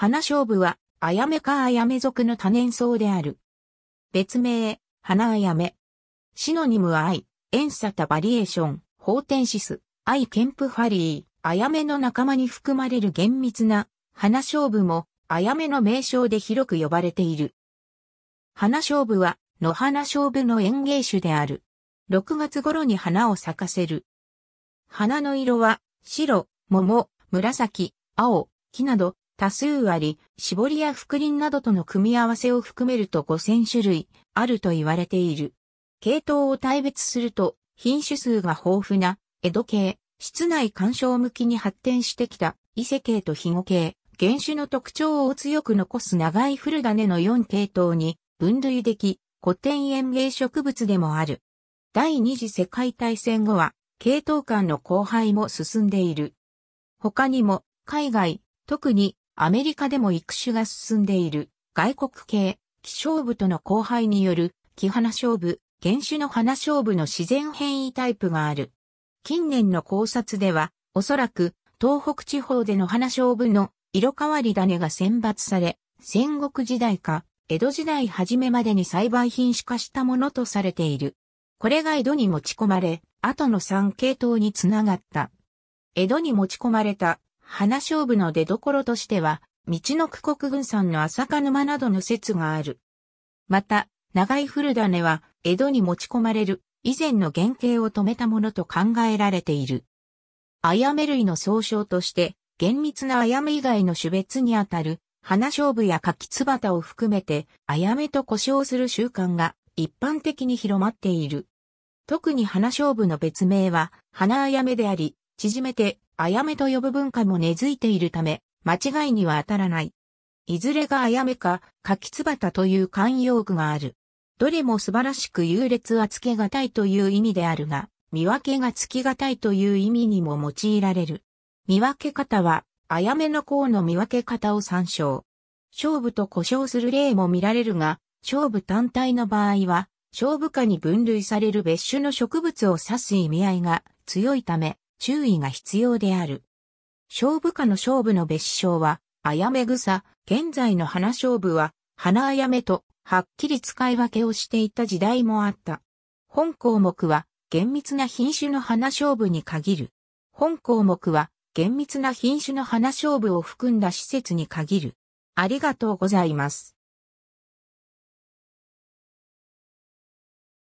花勝負は、あやめかあやめ族の多年草である。別名、花あやめ。シノニムは愛、エンサタバリエーション、ホーテンシス、愛ケンプファリー、あやめの仲間に含まれる厳密な、花勝負も、あやめの名称で広く呼ばれている。花勝負は、野花勝負の園芸種である。6月頃に花を咲かせる。花の色は、白、桃、紫、青、木など、多数あり、絞りや副輪などとの組み合わせを含めると5000種類あると言われている。系統を大別すると、品種数が豊富な江戸系、室内干渉向きに発展してきた伊勢系と肥後系、原種の特徴を強く残す長い古種の4系統に分類でき、古典園芸植物でもある。第二次世界大戦後は、系統間の交配も進んでいる。他にも、海外、特にアメリカでも育種が進んでいる外国系、気象部との交配による木花勝負、原種の花勝負の自然変異タイプがある。近年の考察では、おそらく東北地方での花勝負の色変わり種が選抜され、戦国時代か江戸時代初めまでに栽培品種化したものとされている。これが江戸に持ち込まれ、後の3系統につながった。江戸に持ち込まれた花勝負の出所としては、道の区国軍山の浅香沼などの説がある。また、長い古種は、江戸に持ち込まれる、以前の原型を止めたものと考えられている。あやめ類の総称として、厳密なあやめ以外の種別にあたる、花勝負や柿翼を含めて、あやめと呼称する習慣が一般的に広まっている。特に花勝負の別名は、花あやめであり、縮めて、あやめと呼ぶ文化も根付いているため、間違いには当たらない。いずれがあやめか、柿つばたという慣用句がある。どれも素晴らしく優劣はつけがたいという意味であるが、見分けがつきがたいという意味にも用いられる。見分け方は、あやめの項の見分け方を参照。勝負と故障する例も見られるが、勝負単体の場合は、勝負下に分類される別種の植物を指す意味合いが強いため、注意が必要である。勝負下の勝負の別称は、あやめ草、現在の花勝負は、花あやめと、はっきり使い分けをしていた時代もあった。本項目は、厳密な品種の花勝負に限る。本項目は、厳密な品種の花勝負を含んだ施設に限る。ありがとうございます。